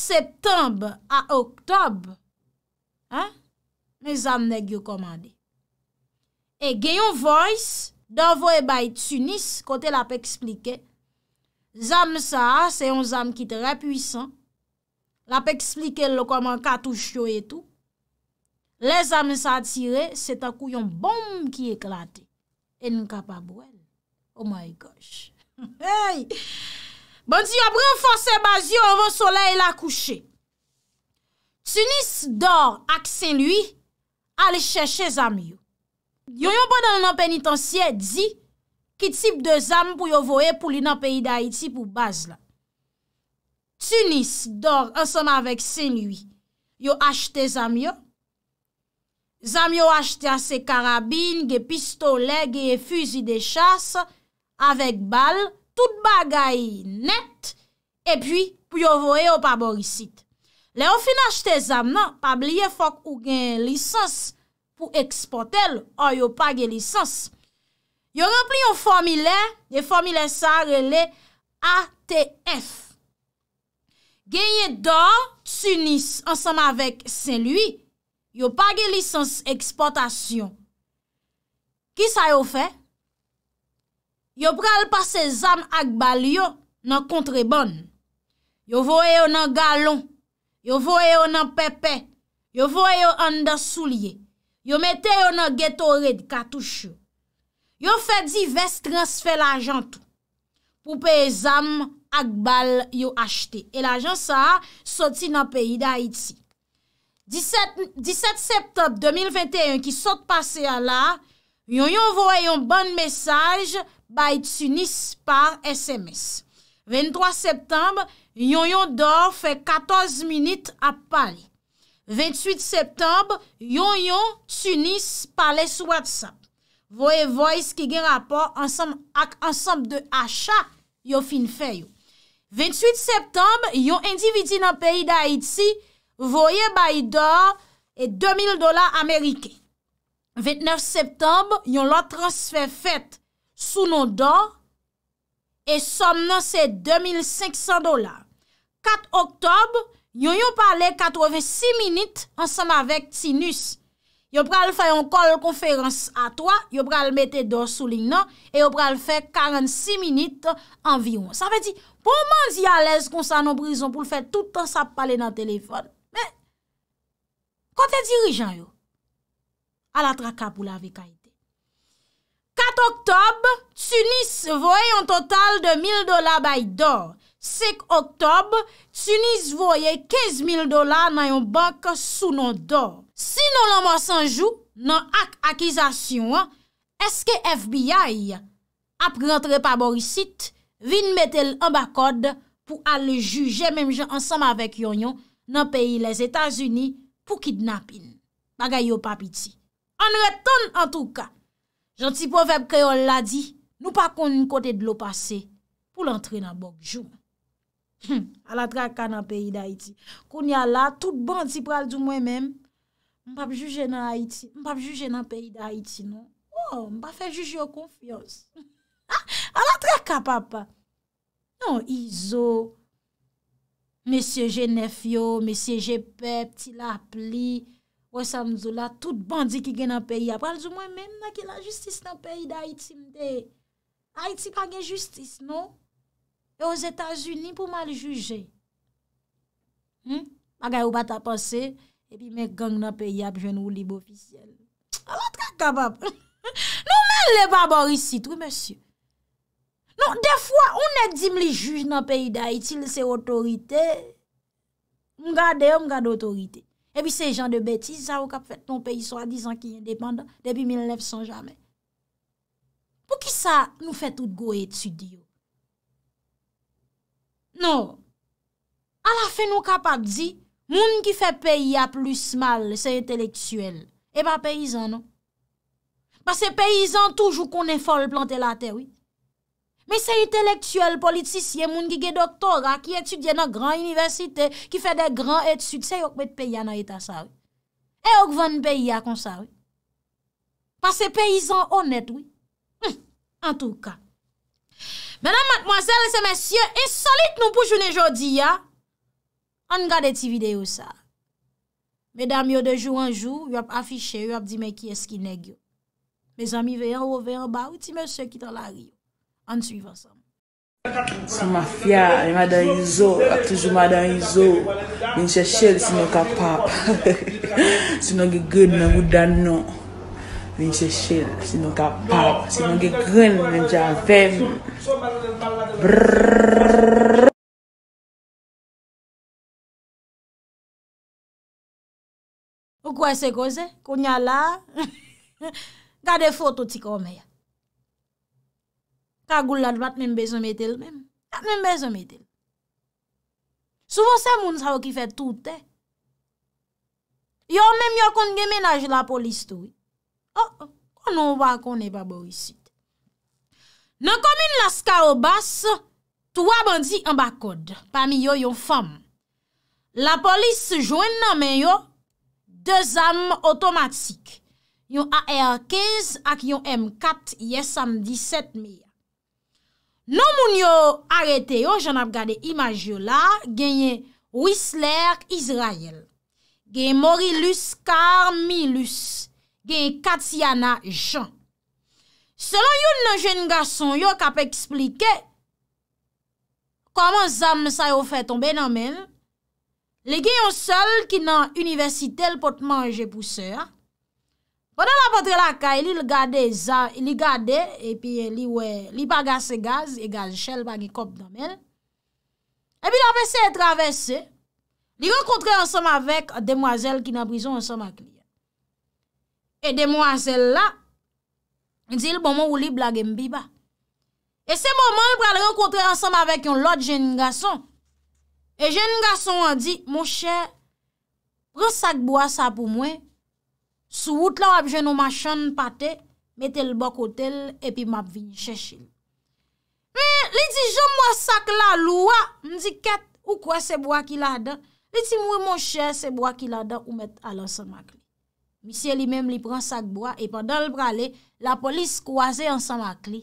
septembe a oktob, me zam neg yo komande. E gen yon voice, dovo e bay Tunis, kote la pe eksplike, zamsa se yon zam ki tre puisan, La pe eksplike lo koman katou chyo etou. Le zame sa atire, setakou yon bom ki eklate. E nuka pa bwel. Oh my gosh. (laughs) Bon di yo apre yon fos se baz yo avon soleil la kouche. Tunis dor ak sen lui al chèche zame yo. Yon yon podan nan penitansye di ki tip de zame pou yo voe pou li nan peyi da iti pou baz la. Tsunis, dòr, anseman vek sen yu, yo achte zamyon. Zamyon yo achte ase karabin, ge pistole, ge fuzi de chas, avek bal, tout bagay net, e pwi pou yo voye yo paborisit. Le yo finachte zamyon, pabliye fok ou gen lisans pou ekspote l, an yo page lisans. Yo repri yo formile, de formile sa rele ATF. genye da Tsunis ansam avek sen lui, yo page lisans eksportasyon. Ki sa yo fe? Yo pral pase zam ak balyo nan kontrebon. Yo voye yo nan galon, yo voye yo nan pepe, yo voye yo an da soulye, yo metye yo nan geto red katouche. Yo fe di vestransfe la jantou, poupe zam akbali. ak bal yo achete. E la jan sa, soti nan peyi da iti. 17 septembre 2021, ki sote pase a la, yon yon vwe yon ban mesaj bay Tunis par SMS. 23 septembre, yon yon dor fe 14 minute ap pale. 28 septembre, yon yon Tunis pale sou WhatsApp. Vwe vwe is ki gen rapor ak ansampe de achat yo fin fe yon. 28 septembre, yon individi nan peyi da Haiti voye bayi dor e 2000 dolar Amerike. 29 septembre, yon la transfer fèt sou non dor e som nan se 2500 dolar. 4 oktobre, yon yon pale 86 minute ansam avèk TINUS. Yon pral fè yon kol konferans a toa, yon pral mette dor sou lignan e yon pral fè 46 minute an viyon. Sa fè di... Pouman di alèz kon sa nou brison pou l'fè tout an sa pale nan telefon. Mè, kote dirijan yo, ala traka pou la vè kaite. 4 oktob, Tunis voye yon total de 1000 dola bayi do. 5 oktob, Tunis voye 15000 dola nan yon bank sou non do. Si nou loman sanjou nan ak akizasyon, eske FBI ap rentre pa borisit? vin metel an ba kod pou al le juje menm jan ansam avèk yon yon nan peyi les Etasuni pou kidnap in. Mbaga yo pap iti. An reton an touka. Janti povep kre yon la di, nou pa kon yon kote de lo pase pou l'entre nan bok joun. Al atrak ka nan peyi da iti. Koun ya la, tout ban ti pral du mwen menm. Mbap juje nan peyi da iti nou. Mbap fe juje yo konfiyos. A la tra kapap pa. Non, Izo, M.G. Nefyo, M.G. Pep, Ptila Apli, Wessam Zola, tout bandi ki gen nan peyi ap, al zou mwen men na ki la justis nan peyi da Haiti mde. Haiti pa gen justis, non? E os Etats-Unis pou mal juje. Ma gay ou ba ta panse, epi men gang nan peyi ap, jen ou libo ofisyel. A la tra kapap. Non men le babor isi, trouy mersiou. Non, defwa, ou ne dim li juj nan peyi da itil se otorite, mga deyo mga de otorite. Ebi se jan de beti, sa ou kap fet ton peyi swa dizan ki yon depanda depi 1900 jamen. Pou ki sa nou fet tout go et su diyo? Non, ala fe nou kap ap di, moun ki fe peyi a plus mal se enteleksuel, eba peyizan nou. Bas se peyizan toujou konen fol plante la tewi. Me se intelektuel politisye moun gige doktora ki etudye nan gran universite ki fe de gran etud se yok met peya nan eta sawe. E yok van peya kon sawe. Pas se peyizan honet wè. En touka. Menan matmoazel se mesye insolite nou pou jounen jodi ya. An gade ti video sa. Menan yo de jou an jou, yo ap afiche, yo ap di men ki eski negyo. Menan mi veyan ou veyan ba ou ti men se ki talari yo. An sou yon vansan. Sou ma fya, yon mada yon zo, ak toujou mada yon zo. Vin se chel, si nou ka pap. (laughs) Si nou ge gwen, nan mou dan nou. Vin se chel, si nou ka pap. Si nou ge gwen, men javèm. Ou kwa se goze? Konya la? Gade foto tika ome ya. a goulad vat men bezon metel men. Vat men bezon metel. Souvan se moun sa wakifè toutè. Yo menm yo kon gen menaj la polis tou. Oh, oh, kon nan wakon ne pa bo yisit. Nan komin la ska o bas, tou wab an di an bakod, pami yo yon fam. La polis jwen nan men yo, de zanm otomatik. Yon AR-15 ak yon M4, yes am 17 miya. Non moun yo arete yo, jan ap gade imaj yo la, genye Whistler Israel, genye Morilus Carmilus, genye Katiana Jean. Selon yon nan jen gason yo kap explike, koman zam sa yo fè tombe nan men, le genyon sol ki nan universitel pot manje pou sèr, Bonan la patre la ka, li li gade, li bagase gaz, e gaz chel bagi kop damen. E pi la pe se etravesse, li rekontre ansam avek demwazel ki nan prizon ansam ak li. E demwazel la, di li poman ou li blage mbiba. E se moman, li pral rekontre ansam avek yon lot jen n'gason. E jen n'gason an di, mou chè, prou sak bo a sa pou mwen, Sou wout la wap jenou ma chan patè, metè l bok otèl, epi map vin chè chè. Men, li di jom mwa sak la lwa, mdi ket, ou kwa se bwa ki la dan, li di mwen mwen chè se bwa ki la dan ou met alan san makli. Misye li menm li pran sak bwa, e padan l pralè, la polis kwa zè an san makli,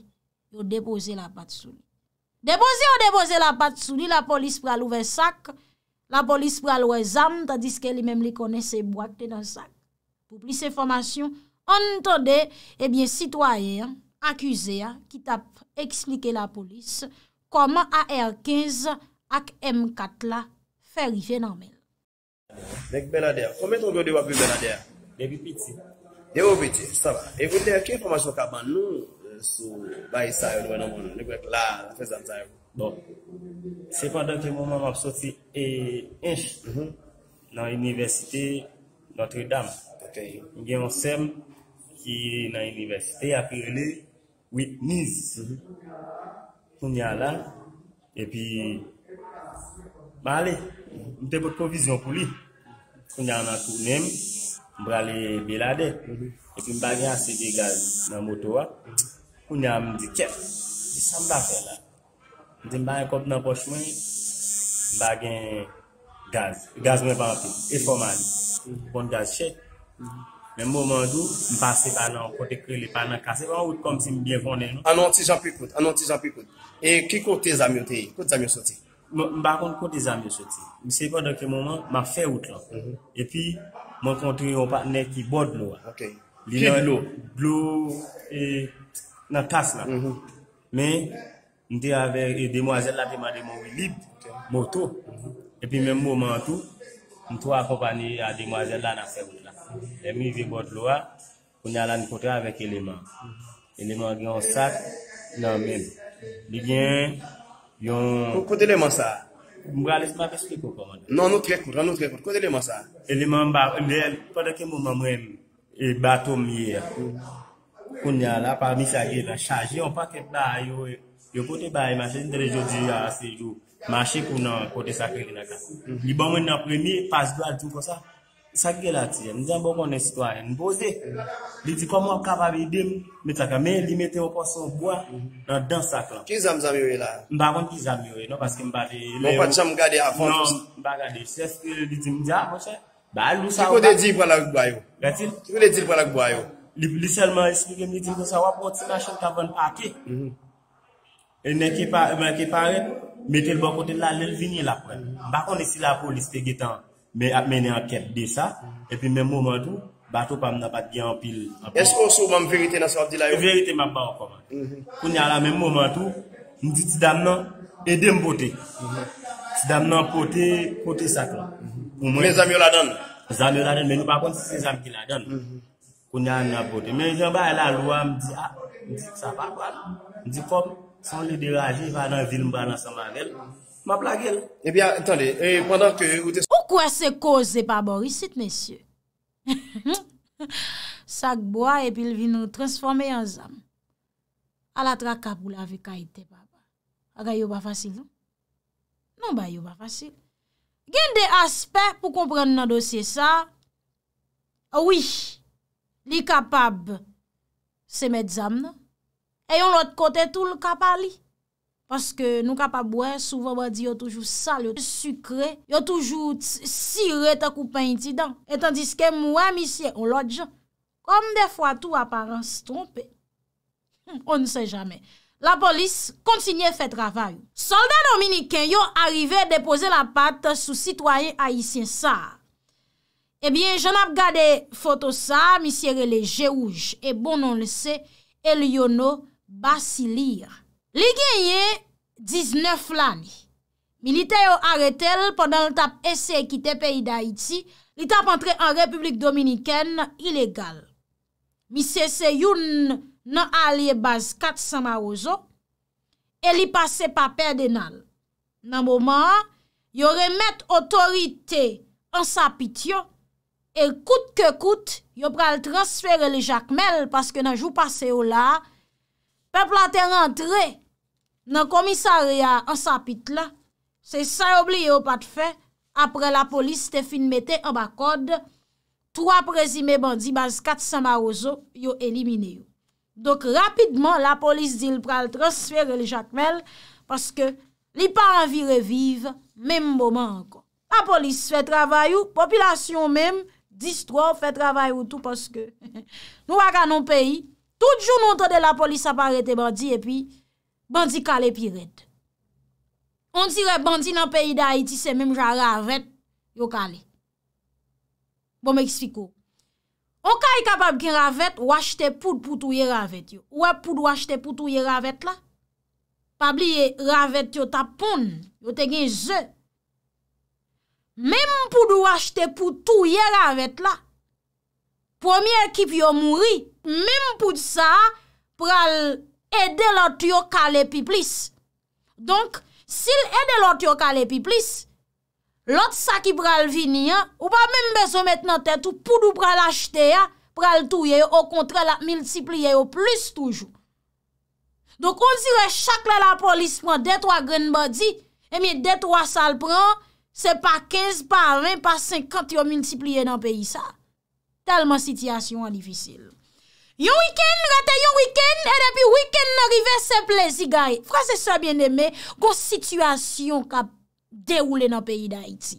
yo depoze la pat sou li. Depoze yo depoze la pat sou li, la polis pral ouve sak, la polis pral ouve zam, tadis ke li menm li konè se bwa kte nan sak. Poupli se formasyon, an tonde, ebyen eh sitwayen akuse ya ki tap ekslike la polis koman AR-15 ak M4 euh, non, non, la feri fenomen. Mwen belade ya, kome ton gyo diwa bi belade ya? Debi piti. Debi piti, sa va. Evi ten ki formasyon ka ban nou sou bayi sa yo diwa nan moun? Nekwek la fezan sa yo. Bon. Se pandan ki mouman wap soti e inch nan mhm. universite Notre-Dame. gen yon sem ki nan universite apir li wik miz koun ya la epi ba ale mte bot kou vizyon pou li koun ya nan tou nem mbra le belade epi m bagen ase de gaz nan moto wa koun ya m di kef di sam da fe la mte m bagen kop nan pochwen m bagen gaz gaz mwen pa api e formali bon gaz chek Men mwomandou, mpase pa nan kote kre li, pa nan kase Mwen wot kom si mbyen vonen Anon ti jan pi kout, anon ti jan pi kout E ki kote zamyote yi, kote zamyote soti? Mbakon kote zamyote soti Mse yon doke mwoman, mwa fe wot lan E pi, mwen kontri yon patne ki bod mwa Linan lo, blou, nan tas la Men, mte ave, demwazel la demwade mwowe lib Mwoto, e pi mwen mwoman tou Mto akopani a demwazel la nan fe wot lan Emi vi Godloa, kounya lan kote avèk eleman. Eleman gen yon sak, nan men. Bi gen yon... Kote eleman sa? Mwale, mwale, mwale. Nan nou krekout, nan nou krekout. Kote eleman sa? Eleman ba, mwen, pwede ke mwen mwen, batou miye. Kounya la, pa mi sa ge la. Chaje yon pa kepla, yo kote mm-hmm. ba yon masi. Ndre jo di ya se yo, masi kounan kote sakre li nan ka. Li banwen nan premi, pas do aljou kosa. Sakye la tiye, mwen jan bo mwen esitwa e, mwen bo ze, li di kon mwen kap avi dim, metaka, men li mete oposon gwa nan dansa kon. Ki zam zamiwe la? Mba kon ki zamiwe, non paske mba de... Mwen pa chanm gade avon? Non, mba gade. Se eske li di mja aposè, ba alou sa wap... Ki kote di yi pala gwa yo? Gati? Ki kote di yi pala gwa yo? Li selman espeke, li di yi kosa wap poti na chanm kavan pake. Mhm. E men e ki pare, mete l bon kote la, lel vini la pouen. Mba kon esi la polis pe getan. Men ap meni an ket de sa, epi men mouman tou, batou pa mnen pat gen an pil. Espo sou mwen verite naso avdi la yo? Verite mwen pa wakoman. Kou nyan la men mouman tou, mwen di ti dam nan edem pote. Ti dam nan pote, pote sakwa. Mwen zan yon la don? Zan yon la don, men yon pa konti si zan ki la don. Kou nyan yon pote. Men yon ba el a lwa mwen di a, ah, mwen di sa pa kwa la. Mwen di kom, son li dewa li va nan vil mba nasan man el. Eh eh, ou kwa se koze pa borisit, mesye? (laughs) Sak bo a epil vi nou transforme an zam. A la tra kap ou la vi kaite, papa. A ka yo ba fasil, nou? Nou ba yo ba fasil. Gen de asper pou komprende nan dosye sa, ah oui, li kapab se met zam, nou? E yon lot kote tout l kapa li. Paske nou ka pa bouen, souvan ba di yo toujou sal, yo toujou sikre, yo toujou sire ta koupen iti dan. Etan diske mwa misye, on lode jan. Kom de fwa tou aparen se trompe. Hmm, on ne se jamen. La polis kontinye fet ravay. Soldat Dominikin yo arrive depose la pat sou sitwayen Haitien sa. Ebyen, eh jan ap gade foto sa, misye releje ouj, e bonon le se, el yono basilir. li genye 19 lani. Milite yo aretel pandan li tap ese e kite peyi da iti, li tap antre an republik dominiken ilegal. Mi sese yon nan alye baz kat samaroso e li pase pa perdenal. Nan mouman, yo remet otorite ansapit yo e kout ke kout yo pral transfere le jakmel paske nan jou pase yo la peplante rentre nan komisariya an sapit la, se sa yobli yo pat fe, apre la polis te fin mette an bak kode, 3 prezime bandi baz 4 samaroso yo elimine yo. Dok rapidman la polis di l pral transfere l jakmel, paske li pa an vi reviv, menm bo man an kon. La polis fe travay yo, popilasyon menm, 10-3 fe travay yo tout paske. (laughs) Nou wak an an peyi, tout joun ontade la polis apare te bandi, epi, Bandi kale pi red. Ondi re bandi nan peyi da iti se mèm jan ravet yo kale. Bon mè ekspiko. On ka yi e kapab gen ravet, wache te poud pou tou ye ravet yo. Wè poud wache te pou tou ye ravet la. Pabliye ravet yo tapon, yo te gen zè. Mèm pou dou wache te pou tou ye ravet la. Premier kip yo mouri. Mèm pou di sa, pral... Ede lot yo kal epi plis. Donk, sil ede lot yo kal epi plis, lot sa ki pral vini, ou pa mèm bezou mèt nan tèt, ou poudou pral achte ya, pral touye yo, ou kontre la, multiplye yo plus toujou. Donk, on zire chakle la polis, pran detwa gren badi, emi detwa sal pran, se pa 15, pa 20, pa 50 yo multiplye nan peyi sa. Talman sityasyon an difisil. Yon week-end, rate yon week-end, e depi week-end n'arive se plezi gaye. Frase sa bien eme, kon situasyon ka dewule nan peyi da iti.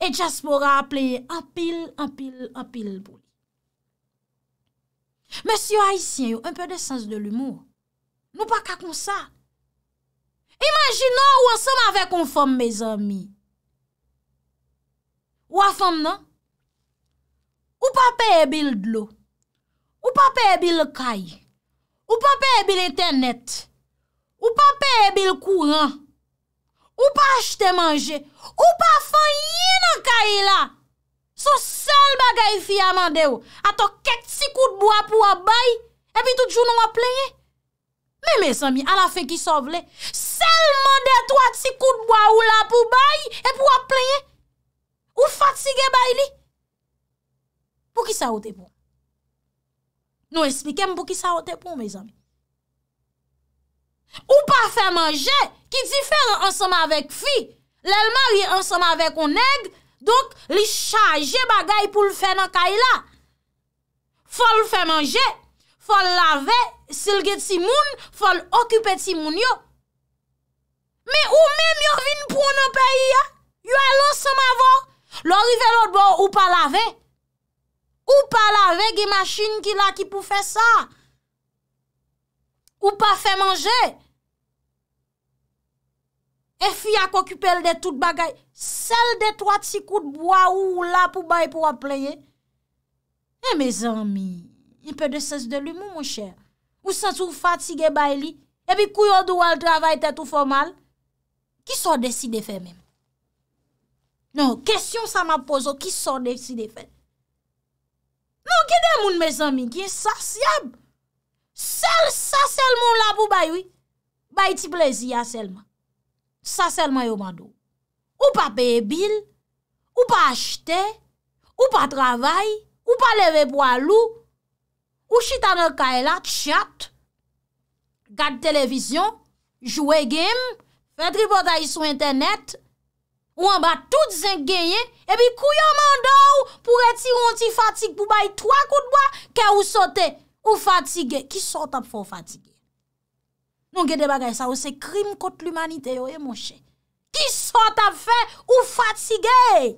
E jaspora apleye, anpil, anpil, anpil pou. Mese yo haisyen yo, anpe de sens de l'humour. Nou pa kakon sa. Imaginan ou ansem ave kon fom me zami. Ou a fom nan? Ou pa peye bil dlou? Ou pa pe e bil kaj, ou pa pe e bil internet, ou pa pe e bil kouran, ou pa achete manje, ou pa fan yin an kaj la. Sou sol bagay fi amande ou, ato kek tsi kout bo ap wap bay, epi tout joun wap plenye. Meme sami, ala fe ki sovle, sel mande to a tsi kout bo a ou la pou bay, epi wap plenye. Ou fatige bay li. Pou ki sa wote pou? Nou esplikem pou ki sa wote pou, me zami. Ou pa fè manje, ki ti fè ansema vek fi, lèlman wè ansema vek ou neg, donk li chaje bagay pou l fè nan kay la. Fòl fè manje, fòl lave, silge ti moun, fòl okype ti moun yo. Me ou men yo vin pou nou peyi ya, yo alo sema vò, lò rive lòt bo ou pa lave, Ou pa la vege masjin ki la ki pou fe sa? Ou pa fe manje? E fi ak okupel de tout bagay, sel de toat si kout bo a ou ou la pou bay pou a pleye? E me zanmi, yi pe de ses de li mou mou chè? Ou se sou fat si ge bay li? E bi kou yo do al travay te tou fò mal? Ki so de si de fe mèm? Non, kèsyon sa ma pozo, ki so de si de fe mèm? Nou gidè moun me zanmikye, sa siyab. Sel, sa sel moun la pou bayoui. Bay ti plezi ya selman. Sa selman yo mandou. Ou pa peye bil, ou pa achete, ou pa travay, ou pa leve po alou. Ou chitanor ka elat, chyat. Gade televizyon, jwe gem, pe tri potay sou internet. Ou an ba tout zeng genye, ebi kou yon mandou pou retiron ti fatig pou bayi 3 koutbwa, ke ou sote ou fatigye. Ki sote ap fò fatigye? Non gede bagay sa, ou se krim kote l'umanite yo, e mon chenye. Ki sote ap fè ou fatigye?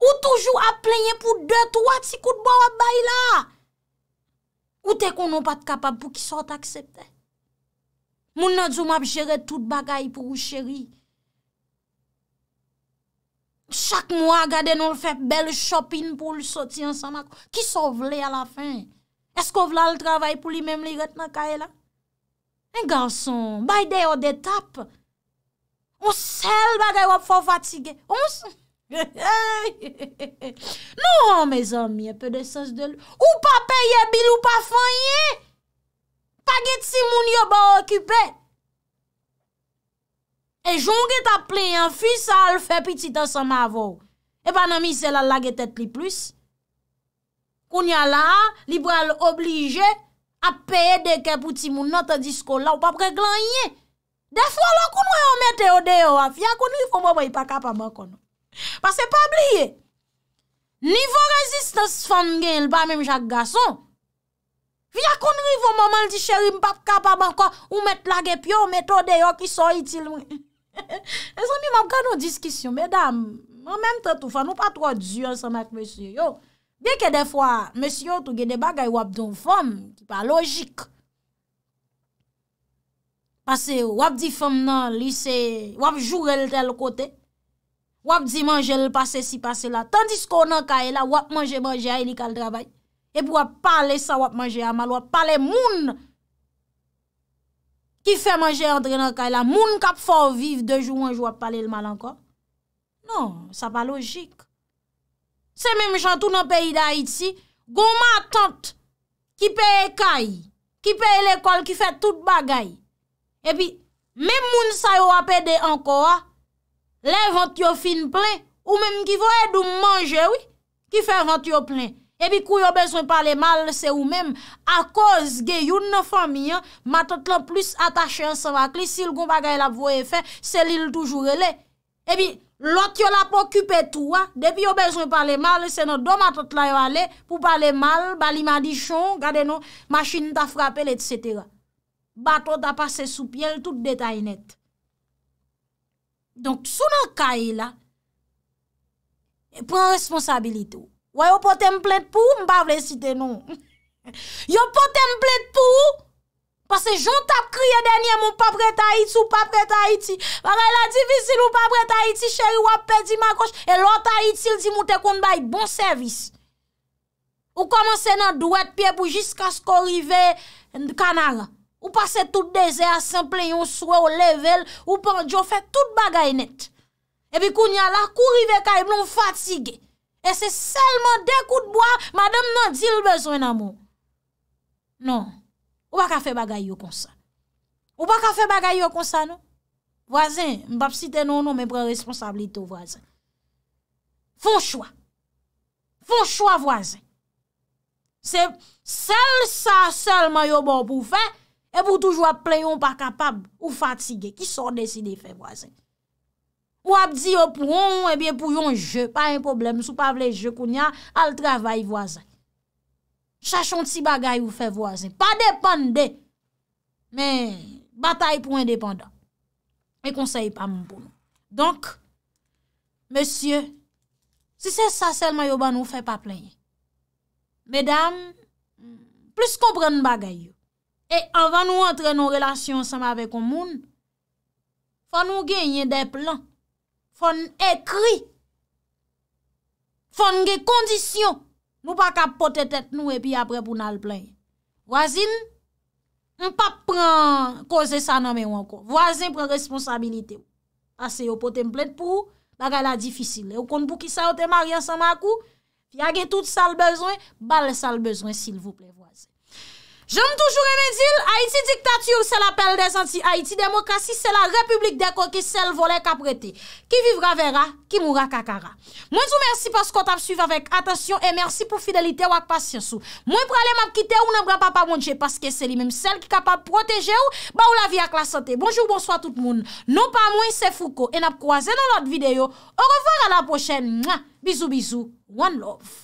Ou toujou ap plenye pou 2-3 koutbwa wap bayi la? Ou te konon pat kapab pou ki sote aksepte? Moun nan djou map jere tout bagay pou ou cheri? Chak mwa gade nou l fè bel shopin pou l soti ansan mako. Ki sou vle al la fin? Esko vle al travay pou li mem li ret nan kaje la? E ganson, bayde yo detap. On sel bagay wap fò vatige. On sel. (laughs) Non, me zanmi, e pe de sens de lou. Ou pa peye bil ou pa fanyen. Paget si moun yo ba okype. E jongi ta ple yon fisa al fe piti ta sa ma avou. E banan mi se la lage tet li plus. Koun ya la, librel oblige a peye deke pou ti moun notan disko la ou papre glan yon. Defwa la koun wè o mette o deyo a, fia koun rifo mou mwen yon pa kapa mwen kono. Pa se pa bliye, nivou rezistans fan gen lba mwen mwen chak gason. Fia koun rifo mou mwen ldi cheri mwen pa kapa mwen kon, ou mette lage pyo, ou mette o deyo ki so itil mwen yon. E san mi map gwa nou diskisyon, medam, an menm ten tou fanou, pa tro diyon san mèk mèsyon yo. Biè ke defwa, mèsyon tou gen de bagay wap don fòm, ki pa logik. Pase wap di fòm nan lise, wap jure l tel kote, wap di manje l pase si pase la, tandis kon an ka e la, wap manje manje a, e li kal drabay. E pou wap pale sa, wap manje a mal, wap pale moun manje. Ki fè manje andre nan kay la, moun kap fò viv de joun anjou ap pale l mal ankon. Non, sa pa logik. Se menm chan tout nan peyi da Haiti, goma tant ki peye kay, ki peye l ekol ki fè tout bagay. E pi, menm moun sa yo apede ankon, le vant yo fin plen, ou menm ki vò edou manje, ki fè vant yo plen. Ebi kou yo bezwen pale mal, se ou mem, a koz ge yon nan fami, matot lan plus atache an san wakli, si l kon pa gaye la voye fe, se li l toujoure le. Ebi, lot yo la pokupe tou, depi yo bezwen pale mal, se nou do matot la yo ale, pou pale mal, bali madichon, gade nou, machine ta frapele, etc. Bato ta pase sou piel, tout detay net. Donk, sou nan kaye la, pren responsabilite ou. Wè yo pote m plèd pou ou m bavle site nou? Yo pote m plèd pou ou? Pase jont ap kriye denye m ou pa pre ta iti, ou pa pre ta iti. Wè re la divisi nou pa pre ta iti, chèri wap pe di ma kosh, e lò ta iti l di moutè kon bay bon servis. Ou komanse nan duwèd pie pou jiska sko rive kanara. Ou pase tout deze asemple yon souè ou level, ou panjo fè tout bagay net. E bi koun ya la kou rive ka yon fatigè. E se selman dekou d'boa, madem nan dil bezwen nan moun. Non, ou baka fe bagay yo konsan. Ou baka fe bagay yo konsan nou. Vwazen, mbap si te nou nou men pren responsabilite ou wwazen. Fon chwa. Fon chwa wwazen. Se sel sa selman yo bon pou fe, e pou toujwa pleyon pa kapab ou fatige ki son desi de fe wwazen. Ou ap di yo pou eh yon je, pa yon problem, sou pa vle je koun ya, al travay vwazan. Chachon ti bagay ou fe vwazan. Pa depande, me batay pou independant. Me konsey pa moun pou nou. Donk, monsye, si se sa sel mayo ban nou fe pa plenye. Medam, plus konpren bagay yo. E anvan nou entre nou relasyon sama vek ou moun, fa nou genye de plan moun. Fon ekri, fon ge kondisyon, nou pa ka pote tet nou e pi apre pou nan lpley. Vwazin, nou pa pren koze saname ou anko. Vwazin pren responsabilite ou. Ase yo pote mpley pou, la gala difisil. E ou kon pou ki sa yo te maryan san makou, pi a ge tout sal bezwen, bal sal bezwen sil vwpley ou. Jom toujou remedil, Haïti diktatiyou se la pel desanti. Haïti demokrasi se la republik deko ki sel vole kaprete. Ki vivra vera, ki moura kakara. Mwen tou mersi paskot ap suyve avèk. Atasyon e mersi pou fidelite wak pasyansou. Mwen pralè m ap kite ou nan bra pa pa mounje paske seli. Mwen sel ki kapap proteje ou, ba ou la vi ak la sante. Bonjou bonsoy tout moun. Non pa moun, se fouko. E nap kouaze nan lot videyo. Au revoir an ap pochè. Bizou, bizou. One love.